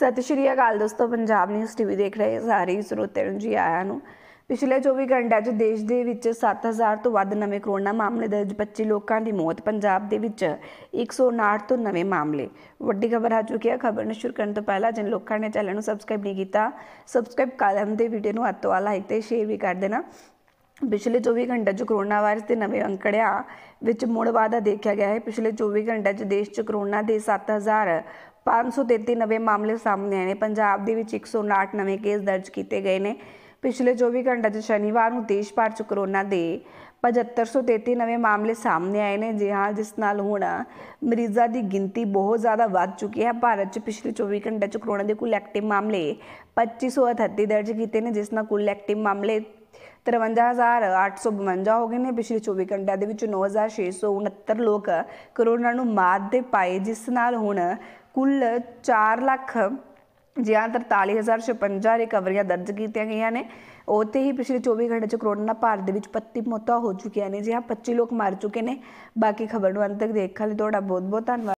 ਸਤਿ ਸ਼੍ਰੀ ਅਕਾਲ ਦੋਸਤੋ Punjab news TV ਦੇਖ ਰਹੇ ਸਾਰੇ ਸਰੋਤੇ ਨੂੰ ਜੀ ਆਇਆਂ ਨੂੰ ਪਿਛਲੇ 24 ਘੰਟਿਆਂ 'ਚ ਦੇਸ਼ ਦੇ ਵਿੱਚ 7000 ਤੋਂ ਵੱਧ ਨਵੇਂ ਕਰੋਨਾ ਮਾਮਲੇ ਦਰਜ 25 ਲੋਕਾਂ ਦੀ ਮੌਤ ਪੰਜਾਬ ਦੇ ਵਿੱਚ 159 ਤੋਂ ਨਵੇਂ ਮਾਮਲੇ ਵੱਡੀ ਖਬਰ ਆ ਚੁੱਕੀ ਹੈ ਖਬਰ ਨੂੰ ਸ਼ੁਰੂ ਕਰਨ ਤੋਂ ਪਹਿਲਾਂ ਜਿਨ ਲੋਕਾਂ ਨੇ ਚੈਨਲ ਨੂੰ ਸਬਸਕ੍ਰਾਈਬ ਨਹੀਂ ਕੀਤਾ ਸਬਸਕ੍ਰਾਈਬ ਕਰ ਲੈਣ ਦੇ ਵੀਡੀਓ ਨੂੰ ਹੱਥੋਂ ਲਾਈਕ ਤੇ ਸ਼ੇਅਰ ਵੀ ਕਰ ਦੇਣਾ ਪਿਛਲੇ 24 ਘੰਟਿਆਂ 'ਚ ਕਰੋਨਾ ਵਾਇਰਸ ਦੇ ਨਵੇਂ ਅੰਕੜਿਆਂ ਵਿੱਚ ਮੁੜ ਵਾਧਾ ਦੇਖਿਆ ਗਿਆ ਹੈ ਪਿਛਲੇ 24 ਘੰਟਿਆਂ 'ਚ ਦੇਸ਼ 'ਚ ਕਰੋਨਾ ਦੇ 7000 533 ਨਵੇਂ ਮਾਮਲੇ ਸਾਹਮਣੇ ਆਏ ਨੇ ਪੰਜਾਬ ਦੇ ਵਿੱਚ 159 ਨਵੇਂ ਕੇਸ ਦਰਜ ਕੀਤੇ ਗਏ ਨੇ ਪਿਛਲੇ 24 ਘੰਟਿਆਂ 'ਚ ਸ਼ਨੀਵਾਰ ਨੂੰ ਦੇਸ਼ ਭਰ 'ਚ ਕੋਰੋਨਾ ਦੇ 7533 ਨਵੇਂ ਮਾਮਲੇ ਸਾਹਮਣੇ ਆਏ ਨੇ ਜੀ ਹਾਂ ਜਿਸ ਨਾਲ ਹੁਣ ਮਰੀਜ਼ਾਂ ਦੀ ਗਿਣਤੀ ਬਹੁਤ ਜ਼ਿਆਦਾ ਵੱਧ ਚੁੱਕੀ ਹੈ ਭਾਰਤ 'ਚ ਪਿਛਲੇ 24 ਘੰਟਿਆਂ 'ਚ ਕੋਰੋਨਾ ਦੇ ਕੁੱਲ ਐਕਟਿਵ ਮਾਮਲੇ 2538 ਦਰਜ ਕੀਤੇ ਨੇ ਜਿਸ ਨਾਲ ਕੁੱਲ ਐਕਟਿਵ ਮਾਮਲੇ 53852 ਹੋ ਗਏ ਨੇ ਪਿਛਲੇ 24 ਘੰਟਿਆਂ ਦੇ ਵਿੱਚ 9669 ਲੋਕ ਕੋਰੋਨਾ ਨੂੰ ਮਾਤ ਦੇ ਪਾਏ ਜਿਸ ਨਾਲ ਹੁਣ ਕੁੱਲ 4 ਲੱਖ ਜਿਆਂ 43056 ਰਿਕਵਰੀਆਂ ਦਰਜ ਕੀਤੀਆਂ ਗਈਆਂ ਨੇ ਉੱਥੇ ਹੀ ਪਿਛਲੇ 24 ਘੰਟੇ ਚ ਕਰੋਨਾ ਨਾਲ ਭਾਰਤ ਦੇ ਵਿੱਚ 35 ਮੌਤਾਂ ਹੋ ਚੁੱਕੀਆਂ ਨੇ ਜਿਹਾ 25 ਲੋਕ ਮਰ ਚੁੱਕੇ ਨੇ ਬਾਕੀ ਖਬਰ ਨੂੰ ਅੰਤ ਤੱਕ ਦੇਖਣ ਲਈ ਤੁਹਾਡਾ ਬਹੁਤ ਬਹੁਤ ਧੰਨਵਾਦ